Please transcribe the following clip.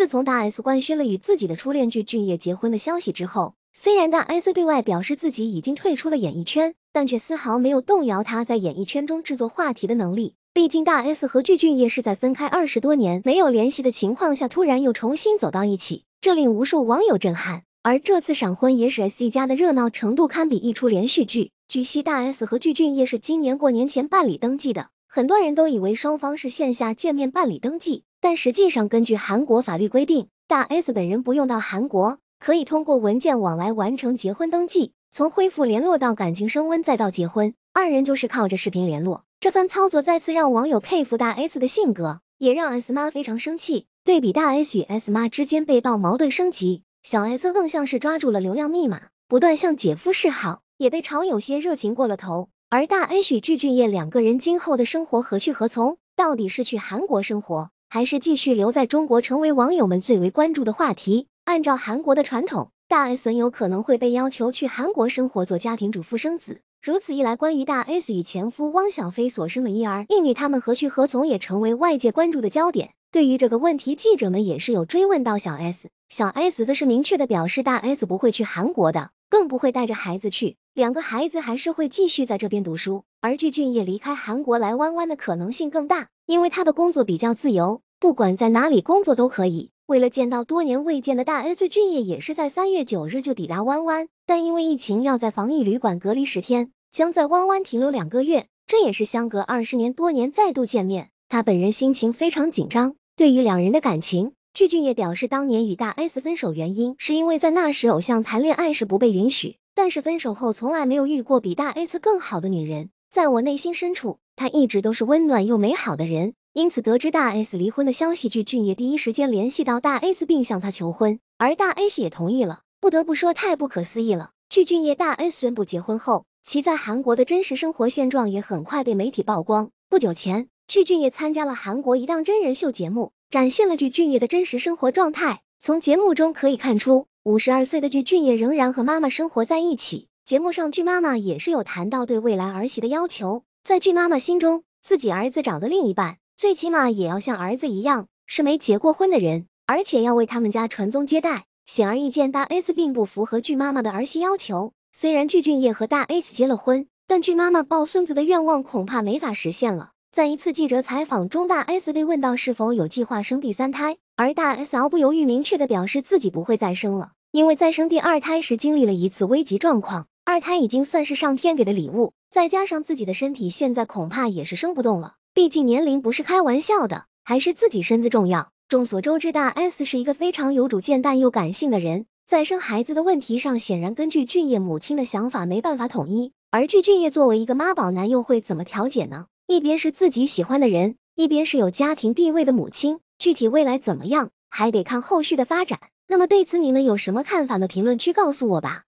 自从大 S 官宣了与自己的初恋剧俊烨结婚的消息之后，虽然大 S 对外表示自己已经退出了演艺圈，但却丝毫没有动摇他在演艺圈中制作话题的能力。毕竟大 S 和具俊烨是在分开二十多年没有联系的情况下，突然又重新走到一起，这令无数网友震撼。而这次闪婚也使 S 一家的热闹程度堪比一出连续剧。据悉，大 S 和具俊烨是今年过年前办理登记的，很多人都以为双方是线下见面办理登记。但实际上，根据韩国法律规定，大 S 本人不用到韩国，可以通过文件往来完成结婚登记。从恢复联络到感情升温，再到结婚，二人就是靠着视频联络。这番操作再次让网友佩服大 S 的性格，也让 S 妈非常生气。对比大 S 与 S 妈之间被爆矛盾升级，小 S 更像是抓住了流量密码，不断向姐夫示好，也被嘲有些热情过了头。而大 S 与具俊晔两个人今后的生活何去何从？到底是去韩国生活？还是继续留在中国，成为网友们最为关注的话题。按照韩国的传统，大 S 很有可能会被要求去韩国生活做家庭主妇生子。如此一来，关于大 S 与前夫汪小菲所生的婴儿、一女，他们何去何从，也成为外界关注的焦点。对于这个问题，记者们也是有追问到小 S。小 S 则是明确的表示，大 S 不会去韩国的，更不会带着孩子去，两个孩子还是会继续在这边读书。而具俊也离开韩国来湾湾的可能性更大，因为他的工作比较自由。不管在哪里工作都可以。为了见到多年未见的大 S，巨俊烨也是在三月九日就抵达湾湾，但因为疫情，要在防疫旅馆隔离十天，将在湾湾停留两个月。这也是相隔二十年多年再度见面，他本人心情非常紧张。对于两人的感情，巨俊也表示，当年与大 S 分手原因是因为在那时偶像谈恋爱是不被允许，但是分手后从来没有遇过比大 S 更好的女人。在我内心深处，她一直都是温暖又美好的人。因此得知大 S 离婚的消息，具俊也第一时间联系到大 S，并向她求婚，而大 S 也同意了。不得不说，太不可思议了。具俊烨、大 S 宣布结婚后，其在韩国的真实生活现状也很快被媒体曝光。不久前，具俊也参加了韩国一档真人秀节目，展现了具俊烨的真实生活状态。从节目中可以看出，五十二岁的具俊烨仍然和妈妈生活在一起。节目上，具妈妈也是有谈到对未来儿媳的要求，在具妈妈心中，自己儿子找的另一半。最起码也要像儿子一样是没结过婚的人，而且要为他们家传宗接代。显而易见，大 S 并不符合巨妈妈的儿媳要求。虽然具俊烨和大 S 结了婚，但巨妈妈抱孙子的愿望恐怕没法实现了。在一次记者采访中，大 S 被问到是否有计划生第三胎，而大 S 毫不犹豫明确的表示自己不会再生了，因为再生第二胎时经历了一次危急状况，二胎已经算是上天给的礼物，再加上自己的身体现在恐怕也是生不动了。毕竟年龄不是开玩笑的，还是自己身子重要。众所周知，大 S 是一个非常有主见但又感性的人，在生孩子的问题上，显然根据俊烨母亲的想法没办法统一。而据俊烨作为一个妈宝男，又会怎么调解呢？一边是自己喜欢的人，一边是有家庭地位的母亲，具体未来怎么样，还得看后续的发展。那么对此你们有什么看法呢？评论区告诉我吧。